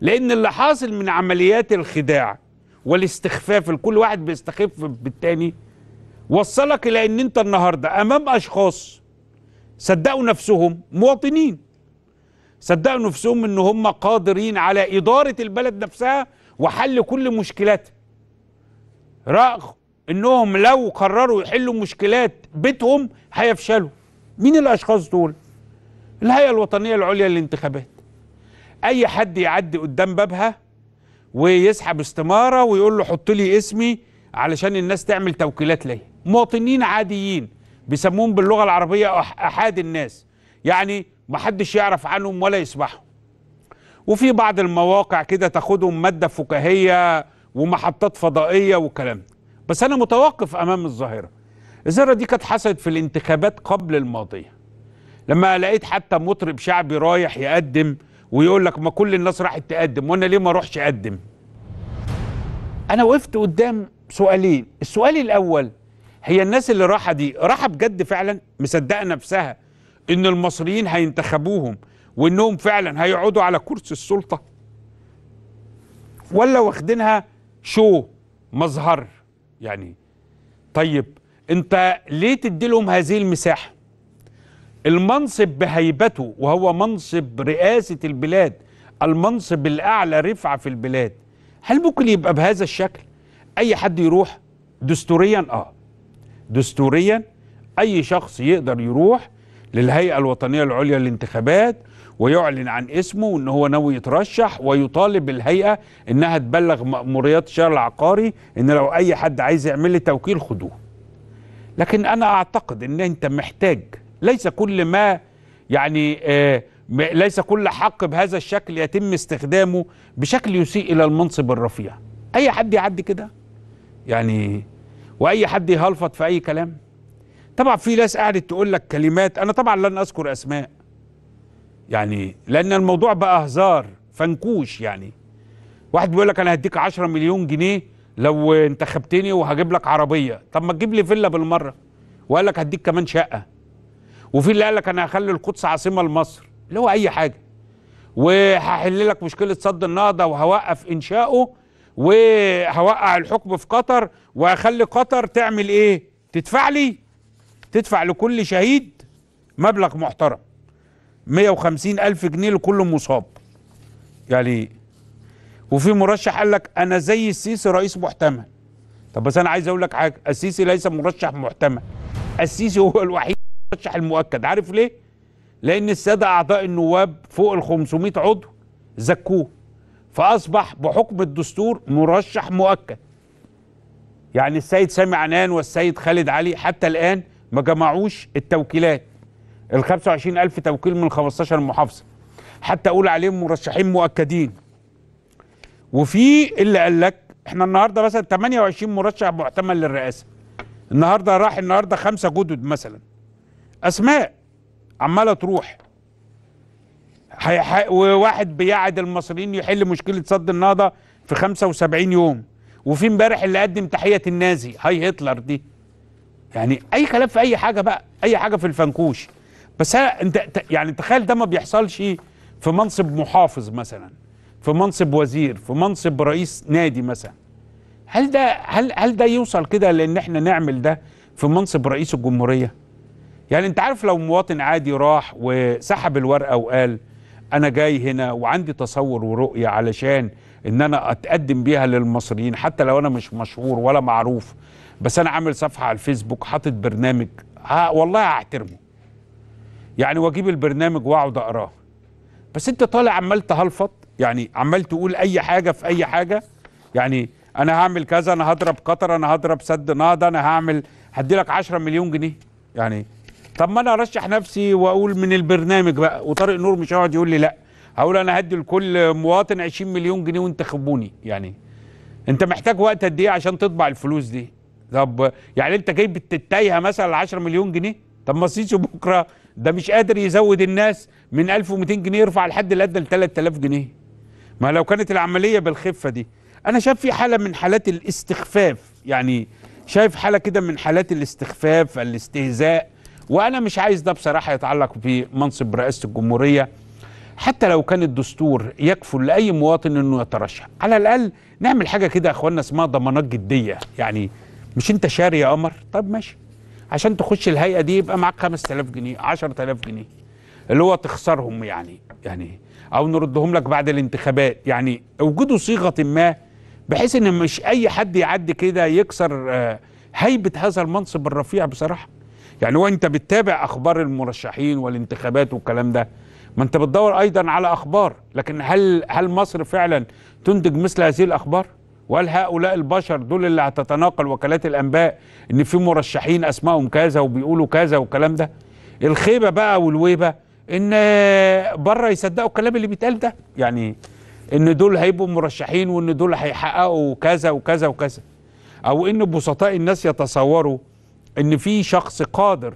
لأن اللي حاصل من عمليات الخداع والاستخفاف الكل واحد بيستخف بالتاني وصلك إلى أن أنت النهاردة أمام أشخاص صدقوا نفسهم مواطنين صدقوا نفسهم أن هم قادرين على إدارة البلد نفسها وحل كل مشكلاتها رغم أنهم لو قرروا يحلوا مشكلات بيتهم هيفشلوا مين الأشخاص دول؟ الهيئة الوطنية العليا للانتخابات اي حد يعدي قدام بابها ويسحب استماره ويقول له حط لي اسمي علشان الناس تعمل توكيلات ليا مواطنين عاديين بيسموهم باللغه العربيه احاد الناس يعني ما حدش يعرف عنهم ولا يسمعهم وفي بعض المواقع كده تاخدهم ماده فكاهيه ومحطات فضائيه وكلام بس انا متوقف امام الظاهره الظاهره دي كانت حصلت في الانتخابات قبل الماضيه لما لقيت حتى مطرب شعبي رايح يقدم ويقول لك ما كل الناس راحت تقدم وانا ليه ما اروحش اقدم انا وقفت قدام سؤالين السؤال الاول هي الناس اللي راحه دي راحه بجد فعلا مصدقه نفسها ان المصريين هينتخبوهم وانهم فعلا هيقعدوا على كرسي السلطه ولا واخدينها شو مظهر يعني طيب انت ليه تدي لهم هذه المساحه المنصب بهيبته وهو منصب رئاسة البلاد المنصب الأعلى رفعة في البلاد هل ممكن يبقى بهذا الشكل أي حد يروح دستوريا آه دستوريا أي شخص يقدر يروح للهيئة الوطنية العليا للانتخابات ويعلن عن اسمه وأنه هو ناوي يترشح ويطالب الهيئه انها تبلغ ماموريات الشارع العقاري ان لو اي حد عايز يعمل لي توكيل خدوه. لكن انا اعتقد ان انت محتاج ليس كل ما يعني آه، ليس كل حق بهذا الشكل يتم استخدامه بشكل يسيء إلى المنصب الرفيع أي حد يعدي كده يعني وأي حد يهلفط في أي كلام طبعا في ناس قعدت تقول لك كلمات أنا طبعا لن أذكر أسماء يعني لأن الموضوع بقى هزار فنكوش يعني واحد بيقول لك أنا هديك 10 مليون جنيه لو انتخبتني وهجيب لك عربية طب ما تجيب لي فيلا بالمرة وقال لك هديك كمان شقة وفي اللي قال لك انا هخلي القدس عاصمه لمصر اللي هو اي حاجه وهحل لك مشكله سد النهضه وهوقف انشائه وهوقع الحكم في قطر واخلي قطر تعمل ايه تدفع لي تدفع لكل شهيد مبلغ محترم 150 ألف جنيه لكل مصاب يعني وفي مرشح قال لك أنا زي السيسي رئيس محتمل طب بس أنا عايز أقول لك حاجة السيسي ليس مرشح محتمل السيسي هو الوحيد المرشح المؤكد عارف ليه لان الساده اعضاء النواب فوق ال 500 عضو زكوه فاصبح بحكم الدستور مرشح مؤكد يعني السيد سامي عنان والسيد خالد علي حتى الان ما جمعوش التوكيلات ال 25 ألف توكيل من 15 محافظة حتى أقول عليهم مرشحين مؤكدين وفي اللي قال لك احنا النهارده مثلا 28 مرشح محتمل للرئاسة النهارده راح النهارده خمسة جدد مثلا اسماء عماله تروح وواحد بيعد المصريين يحل مشكله سد النهضه في 75 يوم وفي امبارح اللي قدم تحيه النازي هاي هتلر دي يعني اي كلام في اي حاجه بقى اي حاجه في الفنكوش بس انت يعني تخيل ده ما بيحصلش في منصب محافظ مثلا في منصب وزير في منصب رئيس نادي مثلا هل ده هل هل ده يوصل كده لان احنا نعمل ده في منصب رئيس الجمهوريه يعني انت عارف لو مواطن عادي راح وسحب الورقه وقال انا جاي هنا وعندي تصور ورؤيه علشان ان انا اتقدم بيها للمصريين حتى لو انا مش مشهور ولا معروف بس انا عامل صفحه على الفيسبوك حاطط برنامج ها والله هحترمه يعني واجيب البرنامج واقعد اقراه بس انت طالع عمال تهلفط يعني عمال تقول اي حاجه في اي حاجه يعني انا هعمل كذا انا هضرب قطر انا هضرب سد نهضه انا هعمل هدي لك 10 مليون جنيه يعني طب ما انا ارشح نفسي واقول من البرنامج بقى وطارق نور مش هيقعد يقول لي لا هقول انا هدي لكل مواطن 20 مليون جنيه وانت خبوني يعني انت محتاج وقت قد ايه عشان تطبع الفلوس دي طب يعني انت جايب التايهه مثلا 10 مليون جنيه طب ما سيسي بكره ده مش قادر يزود الناس من 1200 جنيه يرفع الحد الادنى ل 3000 جنيه ما لو كانت العمليه بالخفه دي انا شايف في حاله من حالات الاستخفاف يعني شايف حاله كده من حالات الاستخفاف الاستهزاء وانا مش عايز ده بصراحه يتعلق بمنصب رئاسه الجمهوريه حتى لو كان الدستور يكفل لاي مواطن انه يترشح على الاقل نعمل حاجه كده يا اخوانا اسمها ضمانات جديه يعني مش انت شاري يا قمر طب ماشي عشان تخش الهيئه دي يبقى معاك 5000 جنيه 10000 جنيه اللي هو تخسرهم يعني يعني او نردهم لك بعد الانتخابات يعني وجودوا صيغه ما بحيث ان مش اي حد يعدي كده يكسر آه، هيبه هذا المنصب الرفيع بصراحه يعني هو انت بتتابع اخبار المرشحين والانتخابات والكلام ده ما انت بتدور ايضا على اخبار لكن هل هل مصر فعلا تنتج مثل هذه الاخبار وهل هؤلاء البشر دول اللي هتتناقل وكالات الانباء ان في مرشحين اسمائهم كذا وبيقولوا كذا والكلام ده الخيبه بقى والويبه ان بره يصدقوا الكلام اللي بيتقال ده يعني ان دول هيبقوا مرشحين وان دول هيحققوا كذا وكذا وكذا او ان بسطاء الناس يتصوروا ان في شخص قادر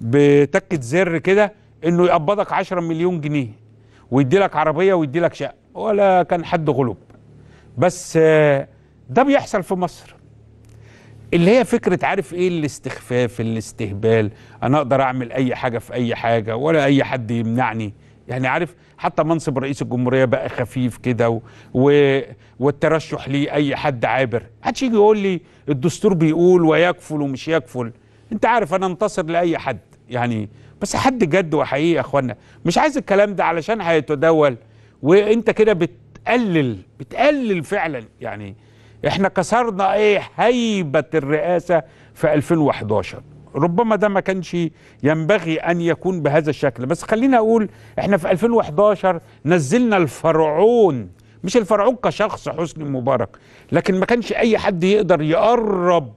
بتكه زر كده انه يقبضك 10 مليون جنيه ويدي لك عربيه ويدي لك شقه ولا كان حد غلب بس ده بيحصل في مصر اللي هي فكره عارف ايه الاستخفاف الاستهبال انا اقدر اعمل اي حاجه في اي حاجه ولا اي حد يمنعني يعني عارف حتى منصب رئيس الجمهوريه بقى خفيف كده و... والترشح ليه اي حد عابر محدش يجي يقول لي الدستور بيقول ويكفل ومش يكفل انت عارف انا انتصر لاي حد يعني بس حد جد وحقيقي يا اخوانا مش عايز الكلام ده علشان هيتداول وانت كده بتقلل بتقلل فعلا يعني احنا كسرنا ايه هيبه الرئاسه في 2011 ربما ده ما كانش ينبغي أن يكون بهذا الشكل بس خليني أقول إحنا في 2011 نزلنا الفرعون مش الفرعون كشخص حسني مبارك لكن ما كانش أي حد يقدر يقرب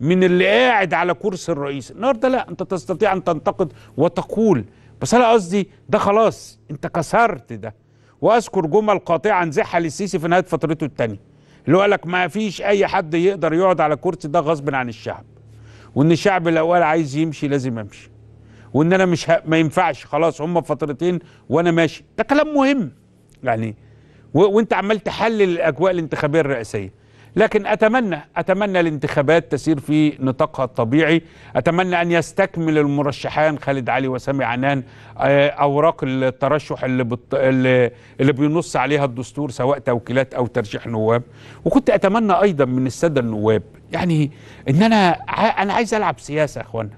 من اللي قاعد على كرسي الرئيس النهارده لا أنت تستطيع أن تنتقد وتقول بس أنا قصدي ده خلاص أنت كسرت ده وأذكر جمل قاطعة عن للسيسي في نهاية فترته الثانية اللي هو قال لك ما فيش أي حد يقدر يقعد على كرسي ده غصب عن الشعب وان الشعب الاول عايز يمشي لازم امشي وان انا مش ه... ما ينفعش خلاص هم فترتين وانا ماشي ده كلام مهم يعني و... وانت عمال تحلل الاجواء الانتخابيه الرئاسيه لكن اتمنى اتمنى الانتخابات تسير في نطاقها الطبيعي اتمنى ان يستكمل المرشحان خالد علي وسامي عنان آه، اوراق الترشح اللي بت... اللي بينص عليها الدستور سواء توكيلات او ترشيح نواب وكنت اتمنى ايضا من الساده النواب يعني ان انا انا عايز العب سياسه يا اخوانا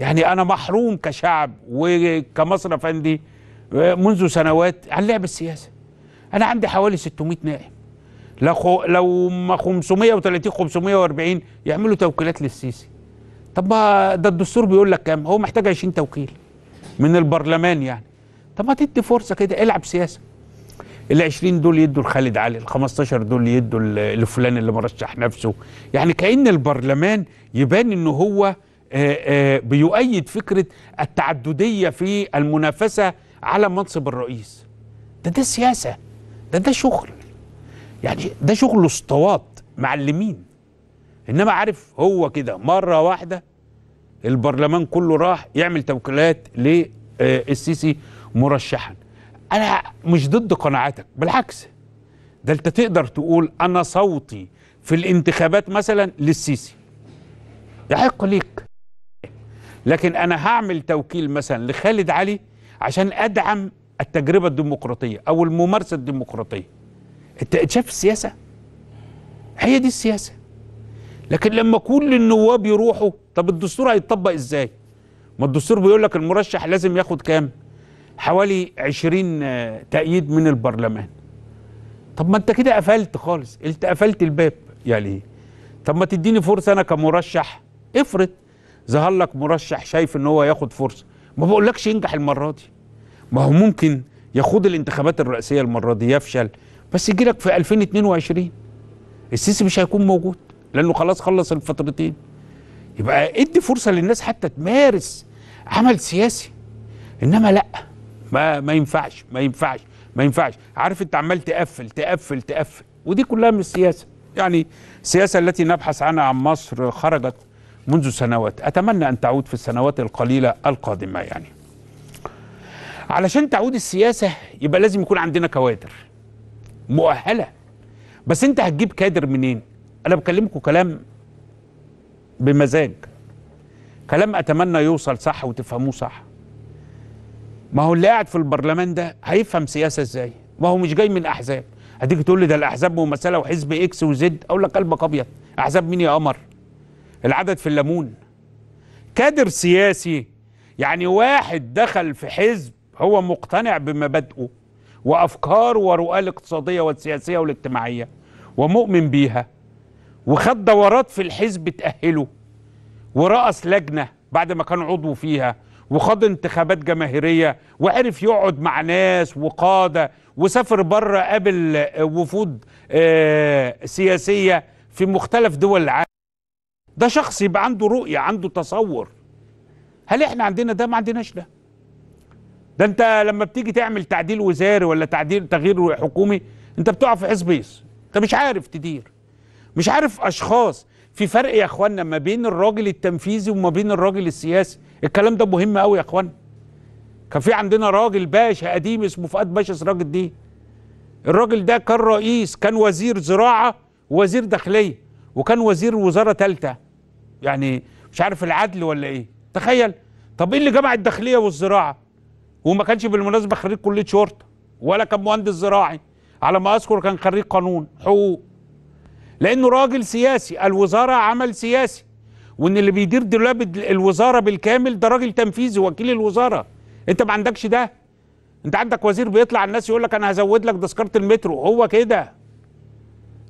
يعني انا محروم كشعب وكمصر افندي منذ سنوات عن لعب السياسه انا عندي حوالي 600 نائب لو لو ما 530 540 يعملوا توكيلات للسيسي طب ما ده الدستور بيقول لك كام هو محتاج 20 توكيل من البرلمان يعني طب ما تدي فرصه كده العب سياسه ال 20 دول يدوا لخالد علي ال 15 دول يدوا لفلان اللي مرشح نفسه يعني كأن البرلمان يبان ان هو آه، آه، بيؤيد فكرة التعددية في المنافسة على منصب الرئيس ده ده سياسة ده ده شغل يعني ده شغل اسطوات معلمين انما عارف هو كده مرة واحدة البرلمان كله راح يعمل توكيلات للسيسي آه، مرشحا انا مش ضد قناعاتك بالعكس ده انت تقدر تقول انا صوتي في الانتخابات مثلا للسيسي يحق ليك لكن انا هعمل توكيل مثلا لخالد علي عشان ادعم التجربه الديمقراطيه او الممارسه الديمقراطيه انت شايف السياسه هي دي السياسه لكن لما كل النواب يروحوا طب الدستور هيتطبق ازاي ما الدستور بيقول لك المرشح لازم ياخد كام حوالي 20 آه، تأييد من البرلمان طب ما انت كده قفلت خالص انت قفلت الباب يعني طب ما تديني فرصة أنا كمرشح افرض ظهر لك مرشح شايف ان هو ياخد فرصة ما بقولكش ينجح المرة دي ما هو ممكن يخوض الانتخابات الرئاسية المرة دي يفشل بس يجي لك في 2022 السيسي مش هيكون موجود لأنه خلاص خلص الفترتين يبقى ادي فرصة للناس حتى تمارس عمل سياسي إنما لأ ما ما ينفعش ما ينفعش ما ينفعش عارف انت عمال تقفل تقفل تقفل ودي كلها من السياسه يعني السياسه التي نبحث عنها عن مصر خرجت منذ سنوات اتمنى ان تعود في السنوات القليله القادمه يعني علشان تعود السياسه يبقى لازم يكون عندنا كوادر مؤهله بس انت هتجيب كادر منين انا بكلمكم كلام بمزاج كلام اتمنى يوصل صح وتفهموه صح ما هو اللي قاعد في البرلمان ده هيفهم سياسه ازاي ما هو مش جاي من احزاب هتيجي تقول لي ده الاحزاب ممثله وحزب اكس وزد اقول لك قلبك ابيض احزاب مين يا قمر العدد في الليمون كادر سياسي يعني واحد دخل في حزب هو مقتنع بمبادئه وافكاره ورؤاه الاقتصاديه والسياسيه والاجتماعيه ومؤمن بيها وخد دورات في الحزب تاهله ورأس لجنه بعد ما كان عضو فيها وخاض انتخابات جماهيريه وعرف يقعد مع ناس وقاده وسافر بره قابل آه، وفود آه، سياسيه في مختلف دول العالم ده شخص يبقى عنده رؤيه عنده تصور هل احنا عندنا ده ما عندناش ده ده انت لما بتيجي تعمل تعديل وزاري ولا تعديل تغيير حكومي انت بتقع في حزبيس انت مش عارف تدير مش عارف اشخاص في فرق يا اخوانا ما بين الراجل التنفيذي وما بين الراجل السياسي الكلام ده مهم قوي يا اخوان كان في عندنا راجل باشا قديم اسمه فؤاد باشا الراجل الدين الراجل ده كان رئيس كان وزير زراعه ووزير داخليه وكان وزير وزاره ثالثه يعني مش عارف العدل ولا ايه تخيل طب ايه اللي جمع الداخليه والزراعه وما كانش بالمناسبه خريج كليه شرطه ولا كان مهندس زراعي على ما اذكر كان خريج قانون حقوق لانه راجل سياسي الوزاره عمل سياسي وان اللي بيدير دولاب الوزاره بالكامل ده راجل تنفيذي وكيل الوزاره انت ما عندكش ده انت عندك وزير بيطلع الناس يقول لك انا هزود لك تذكره المترو هو كده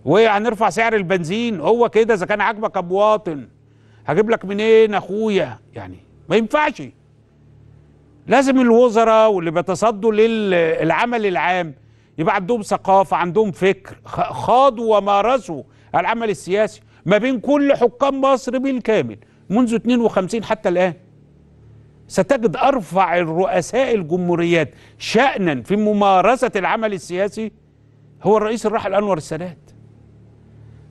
وهنرفع سعر البنزين هو كده اذا كان عاجبك كمواطن هجيب لك منين اخويا يعني ما ينفعش لازم الوزراء واللي بيتصدوا للعمل العام يبقى عندهم ثقافه عندهم فكر خاضوا ومارسوا العمل السياسي ما بين كل حكام مصر بالكامل منذ 52 حتى الآن ستجد أرفع الرؤساء الجمهوريات شأنا في ممارسة العمل السياسي هو الرئيس الراحل أنور السادات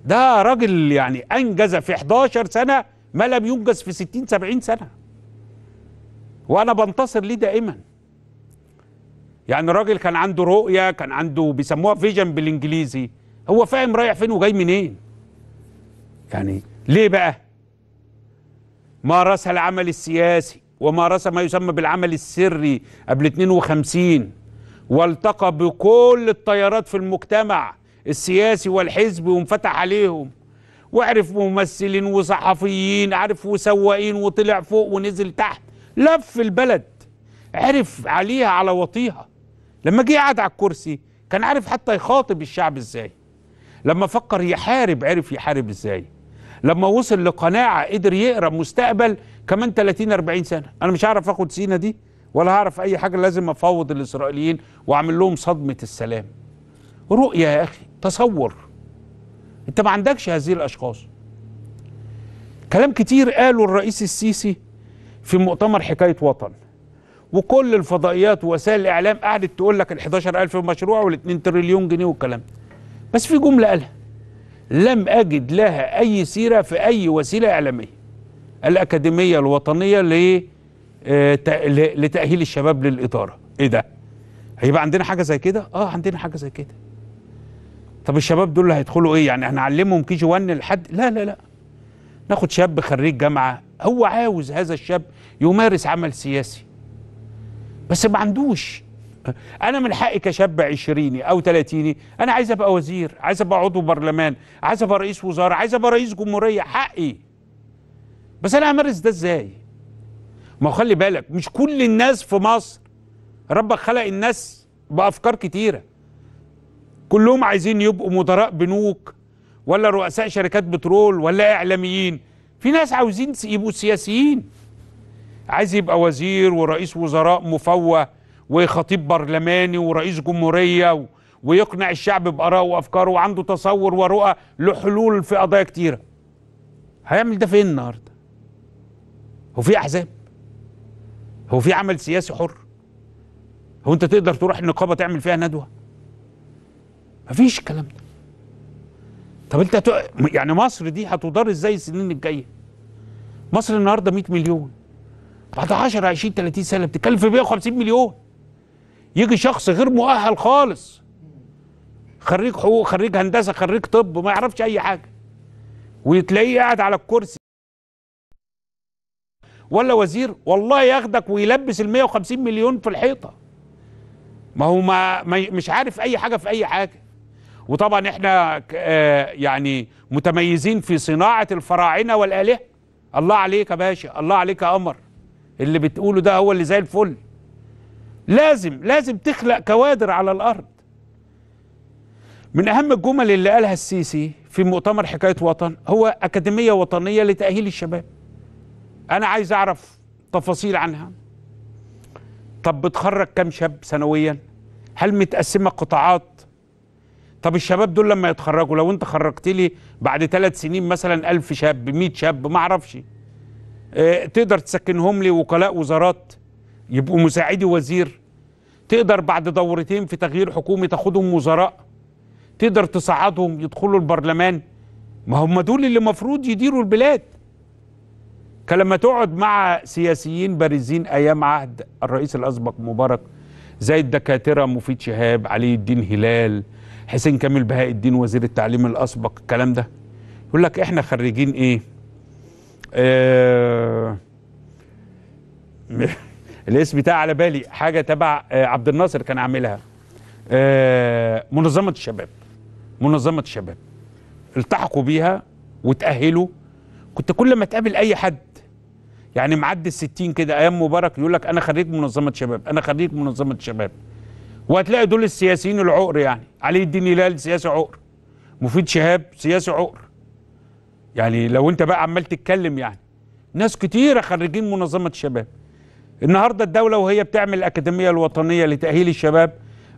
ده راجل يعني أنجز في 11 سنة ما لم ينجز في 60 70 سنة وأنا بنتصر ليه دائما يعني الراجل كان عنده رؤية كان عنده بيسموها فيجن بالإنجليزي هو فاهم رايح فين وجاي منين يعني ليه بقى مارس العمل السياسي ومارس ما يسمى بالعمل السري قبل 52 والتقى بكل التيارات في المجتمع السياسي والحزب وانفتح عليهم وعرف ممثلين وصحفيين عرف وسواقين وطلع فوق ونزل تحت لف البلد عرف عليها على وطيها لما جه قعد على الكرسي كان عارف حتى يخاطب الشعب ازاي لما فكر يحارب عرف يحارب ازاي لما وصل لقناعه قدر يقرا مستقبل كمان 30 40 سنه انا مش هعرف اخد سينا دي ولا هعرف اي حاجه لازم افوض الاسرائيليين واعمل لهم صدمه السلام رؤيه يا اخي تصور انت ما عندكش هذه الاشخاص كلام كتير قاله الرئيس السيسي في مؤتمر حكايه وطن وكل الفضائيات ووسائل الاعلام قعدت تقول لك ال 11000 مشروع وال 2 تريليون جنيه والكلام ده بس في جمله قالها لم أجد لها أي سيرة في أي وسيلة إعلامية الأكاديمية الوطنية آه، لتأهيل الشباب للإدارة إيه ده؟ هيبقى عندنا حاجة زي كده؟ آه عندنا حاجة زي كده طب الشباب دول هيدخلوا إيه؟ يعني هنعلمهم كي جي 1 لحد؟ لا لا لا ناخد شاب خريج جامعة هو عاوز هذا الشاب يمارس عمل سياسي بس ما عندوش انا من حقي كشاب عشريني او تلاتيني انا عايز ابقى وزير عايز ابقى عضو برلمان عايز ابقى رئيس وزاره عايز ابقى رئيس جمهوريه حقي بس انا همارس ده ازاي ما خلي بالك مش كل الناس في مصر ربك خلق الناس بافكار كتيره كلهم عايزين يبقوا مدراء بنوك ولا رؤساء شركات بترول ولا اعلاميين في ناس عاوزين يبقوا سياسيين عايز يبقى وزير ورئيس وزراء مفوه وخطيب برلماني ورئيس جمهورية ويقنع الشعب بآرائه وأفكاره وعنده تصور ورؤى لحلول في قضايا كتيرة هيعمل ده فين النهاردة هو في أحزاب هو في عمل سياسي حر هو أنت تقدر تروح النقابة تعمل فيها ندوة مفيش الكلام ده طب انت تق... يعني مصر دي هتدار ازاي السنين الجايه؟ مصر النهارده 100 مليون بعد 10 20 30 سنه بتتكلم في 150 مليون يجي شخص غير مؤهل خالص خريج حقوق خريج هندسه خريج طب ما يعرفش اي حاجه وتلاقيه قاعد على الكرسي ولا وزير والله ياخدك ويلبس ال 150 مليون في الحيطه ما هو ما مش عارف اي حاجه في اي حاجه وطبعا احنا آه، يعني متميزين في صناعه الفراعنه والالهه الله عليك يا باشا الله عليك يا قمر اللي بتقوله ده هو اللي زي الفل لازم لازم تخلق كوادر على الأرض من أهم الجمل اللي قالها السيسي في مؤتمر حكاية وطن هو أكاديمية وطنية لتأهيل الشباب أنا عايز أعرف تفاصيل عنها طب بتخرج كم شاب سنويا هل متقسمة قطاعات طب الشباب دول لما يتخرجوا لو انت خرجت لي بعد ثلاث سنين مثلا ألف شاب مئة شاب ما اعرفش اه تقدر تسكنهم لي وكلاء وزارات يبقوا مساعدي وزير تقدر بعد دورتين في تغيير حكومي تاخدهم وزراء تقدر تصعدهم يدخلوا البرلمان ما هم دول اللي المفروض يديروا البلاد كلما لما تقعد مع سياسيين بارزين ايام عهد الرئيس الاسبق مبارك زي الدكاتره مفيد شهاب علي الدين هلال حسين كامل بهاء الدين وزير التعليم الاسبق الكلام ده يقول لك احنا خريجين ايه آه الاسم بتاع على بالي حاجه تبع آه، عبد الناصر كان عاملها آه، منظمه الشباب منظمه الشباب التحقوا بيها وتاهلوا كنت كل ما تقابل اي حد يعني معدي الستين كده ايام مبارك يقول لك انا خريج منظمه شباب انا خريج منظمه شباب وهتلاقي دول السياسيين العقر يعني علي الدين هلال سياسي عقر مفيد شهاب سياسي عقر يعني لو انت بقى عمال تتكلم يعني ناس كتيره خريجين منظمه شباب النهارده الدوله وهي بتعمل الاكاديميه الوطنيه لتاهيل الشباب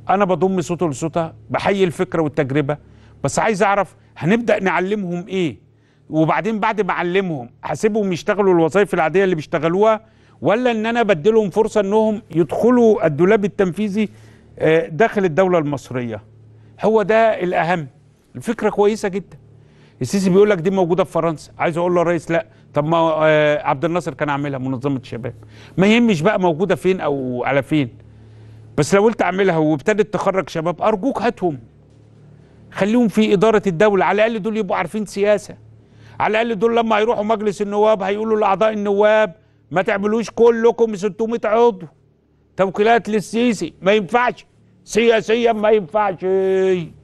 انا بضم صوته لصوتها بحيي الفكره والتجربه بس عايز اعرف هنبدا نعلمهم ايه وبعدين بعد ما اعلمهم هسيبهم يشتغلوا الوظائف العاديه اللي بيشتغلوها ولا ان انا بديلهم فرصه انهم يدخلوا الدولاب التنفيذي آه، داخل الدوله المصريه هو ده الاهم الفكره كويسه جدا السيسي بيقول لك دي موجوده في فرنسا عايز اقول له الرئيس لا طب ما آه، عبد الناصر كان عاملها منظمه شباب ما يهمش بقى موجوده فين او على فين بس لو قلت اعملها وابتدت تخرج شباب ارجوك هاتهم خليهم في اداره الدوله على الاقل دول يبقوا عارفين سياسه على الاقل دول لما هيروحوا مجلس النواب هيقولوا لاعضاء النواب ما تعملوش كلكم 600 عضو توكيلات للسيسي ما ينفعش سياسيا ما ينفعش